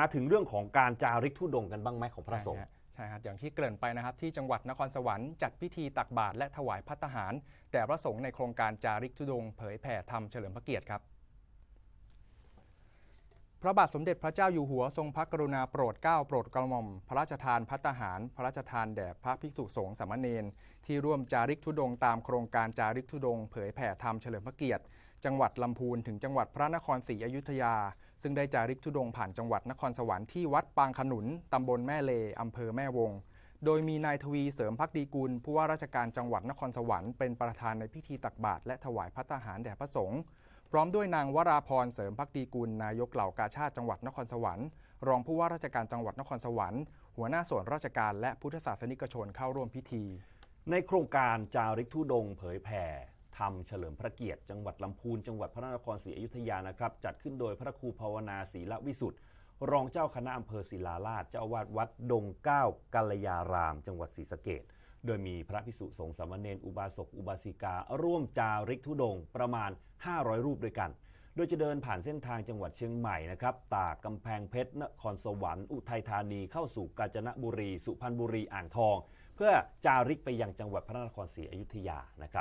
มาถึงเรื่องของการจาริกธุดงกันบ้างไหมของพระสงฆ์ใช่ครับอย่างที่เกริ่นไปนะครับที่จังหวัดนครสวรรค์จัดพิธีตักบาตรและถวายพัตหารแด่พระสงฆ์ในโครงการจาริกธุดง เผยแผ่ธรรมเฉลิมพระเกียรติครับ พระบาทสมเด็จพระเจ้าอยู่หัวทรงพระกรุณาโปรดเกล้าโปรดกระหม่อมพระราชทานพัตหาร พระราชทานแด่พระภิกษุสงฆ์สามเณรที่ร่วมจาริกธุดงตามโครงการจาริกธุดง เผยแผ่ธรรมเฉลิมพระเกียรติ จังหวัดลำพูนถึง จังหวัดพระนครศรีอยุธยาซึ่งได้จาริกทุดงผ่านจังหวัดนครสวรรค์ที่วัดปางขนุน ตำบลแม่เลอำเภอแม่วง โดยมีนายทวีเสริมพักดีกุล ผู้ว่าราชการจังหวัดนครสวรรค์เป็นประธานในพิธีตักบาตรและถวายพระทหารแด่พระสงฆ์พร้อมด้วยนางวราพรเสริมพักดีกุลนายกเหล่ากาชาติจังหวัดนครสวรรค์ รองผู้ว่าราชการจังหวัดนครสวรรค์ หัวหน้าส่วนราชการและพุทธศาสนิกชนเข้าร่วมพิธี ในโครงการจาริกทุดง เผยแผ่รมเฉลิมพระเกียรติจังหวัดลำพูนจังหวัดพระนครศรีอยุธยานะครับ จัดขึ้นโดยพระครูภาวนาศรีละวิสุทธิ์ รองเจ้าคณะอำเภอศิลาลาดเจ้าวาดวัดดงเก้ากัลยาราม จังหวัดศรีสะเกดโดยมีพระภิกษุสงฆ์สามเณรอุบาสกอุบาสิกา ร่วมจาริกธุดงประมาณ 500 รูปด้วยกัน โดยจะเดินผ่านเส้นทางจังหวัดเชียงใหม่นะครับตากกำแพงเพชรนครสวรรค์อุทัยธานี เข้าสู่กาญจนบุรีสุพรรณบุรีอ่างทอง เพื่อจาริกไปยังจังหวัดพระนครศรีอยุธยานะครับ